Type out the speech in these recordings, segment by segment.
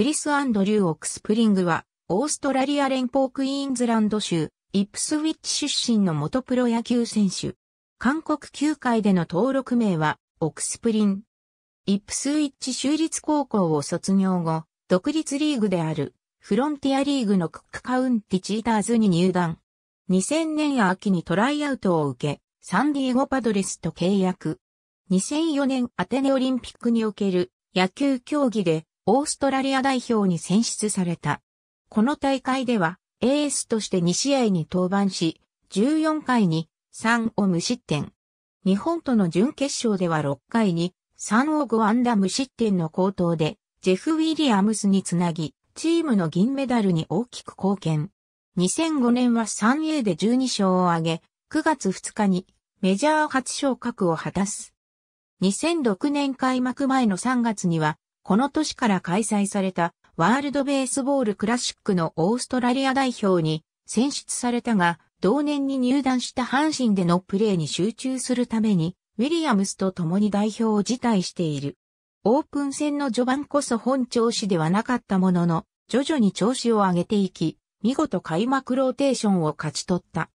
クリス・アンドリュー・オックスプリングは、オーストラリア連邦クイーンズランド州、イップスウィッチ出身の元プロ野球選手。韓国球界での登録名は、オックスプリン。イップスウィッチ州立高校を卒業後、独立リーグである、フロンティアリーグのクックカウンティチーターズに入団。2000年秋にトライアウトを受け、サンディエゴパドレスと契約。2004年アテネオリンピックにおける野球競技でオーストラリア代表に選出された。この大会では、エースとして2試合に登板し、14回に3を無失点。日本との準決勝では6回に3を5安打無失点の好投で、ジェフ・ウィリアムスにつなぎ、チームの銀メダルに大きく貢献。2005年は 3A で12勝を挙げ、9月2日にメジャー初昇格を果たす。2006年開幕前の3月にはこの年から開催されたワールドベースボールクラシックのオーストラリア代表に選出されたが、同年に入団した阪神でのプレーに集中するために、ウィリアムスと共に代表を辞退している。オープン戦の序盤こそ本調子ではなかったものの、徐々に調子を上げていき、見事開幕ローテーションを勝ち取った。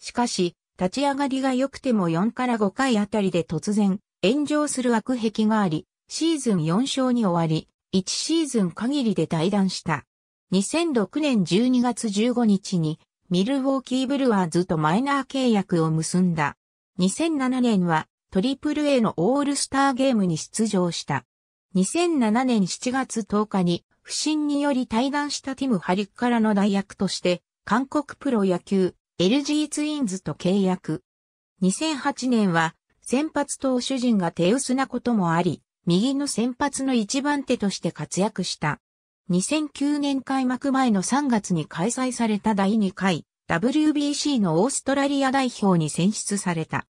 しかし、立ち上がりが良くても4から5回あたりで突然、炎上する悪癖があり、シーズン4勝に終わり、1シーズン限りで退団した。2006年12月15日に、ミルウォーキーブルワーズとマイナー契約を結んだ。2007年は、トリプル a のオールスターゲームに出場した。2007年7月10日に、不審により退団したティム・ハリッからの代役として、韓国プロ野球、LG ツインズと契約。2008年は、先発投手陣が手薄なこともあり、右の先発の一番手として活躍した。2009年開幕前の3月に開催された第2回 WBC のオーストラリア代表に選出された。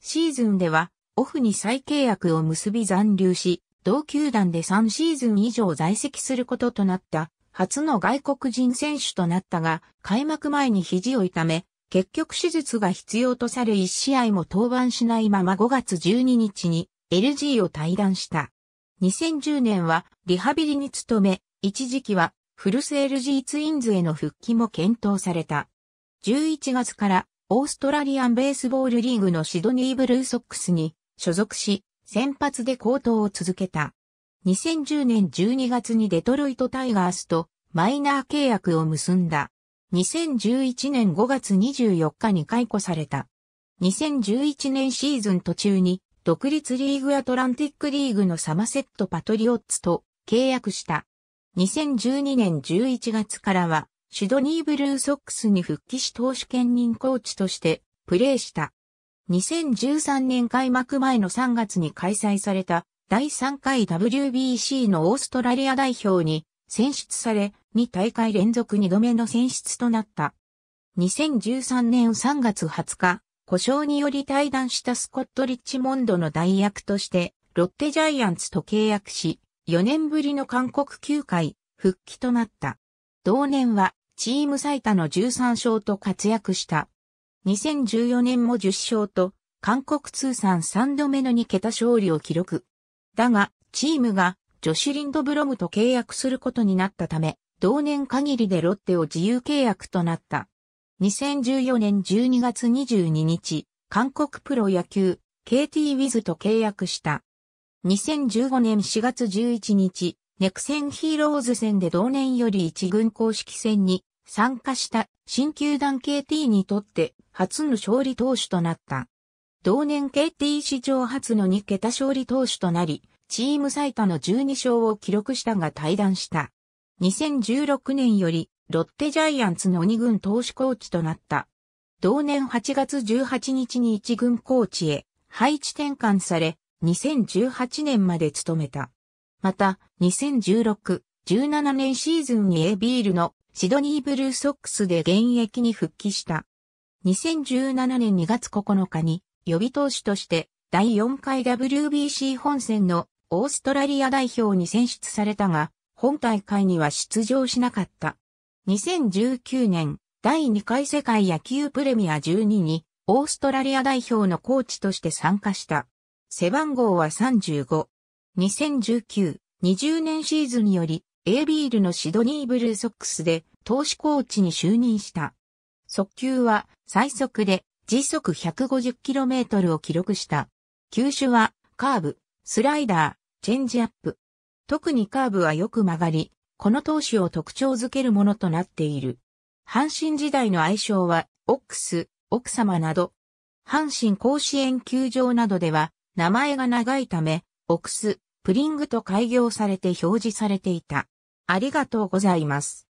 シーズンではオフに再契約を結び残留し、同球団で3シーズン以上在籍することとなった初の外国人選手となったが、開幕前に肘を痛め、結局手術が必要とされ1試合も登板しないまま5月12日に LG を退団した。2010年はリハビリに努め、一時期はフルス LG ツインズへの復帰も検討された。11月からオーストラリアンベースボールリーグのシドニーブルーソックスに所属し、先発で高騰を続けた。2010年12月にデトロイトタイガースとマイナー契約を結んだ。2011年5月24日に解雇された。2011年シーズン途中に独立リーグアトランティックリーグのサマセットパトリオッツと契約した。2012年11月からは、シドニーブルーソックスに復帰し投手兼任コーチとしてプレーした。2013年開幕前の3月に開催された第3回 WBC のオーストラリア代表に選出され、2大会連続2度目の選出となった。2013年3月20日、故障により退団したスコット・リッチモンドの代役として、ロッテジャイアンツと契約し、4年ぶりの韓国球界復帰となった。同年はチーム最多の13勝と活躍した。2014年も10勝と、韓国通算3度目の2桁勝利を記録。だが、チームがジョシュ・リンドブロムと契約することになったため、同年限りでロッテを自由契約となった。2014年12月22日、韓国プロ野球、KT ウィズと契約した。2015年4月11日、ネクセンヒーローズ戦で同年より一軍公式戦に参加した新球団 KT にとって初の勝利投手となった。同年 KT 史上初の2桁勝利投手となり、チーム最多の12勝を記録したが退団した。2016年よりロッテジャイアンツの2軍投手コーチとなった。同年8月18日に1軍コーチへ配置転換され、2018年まで務めた。また、2016、17年シーズンに A ビールのシドニーブルーソックスで現役に復帰した。2017年2月9日に予備投手として第4回 WBC 本戦のオーストラリア代表に選出されたが、本大会には出場しなかった。2019年、第2回世界野球プレミア12に、オーストラリア代表のコーチとして参加した。背番号は35。2019、20年シーズンにより、A ビールのシドニーブルーソックスで投手コーチに就任した。速球は最速で時速 150km を記録した。球種はカーブ、スライダー、チェンジアップ、特にカーブはよく曲がり、この投手を特徴づけるものとなっている。阪神時代の愛称は、オックス、奥様など、阪神甲子園球場などでは、名前が長いため、オックス、プリングと開業されて表示されていた。ありがとうございます。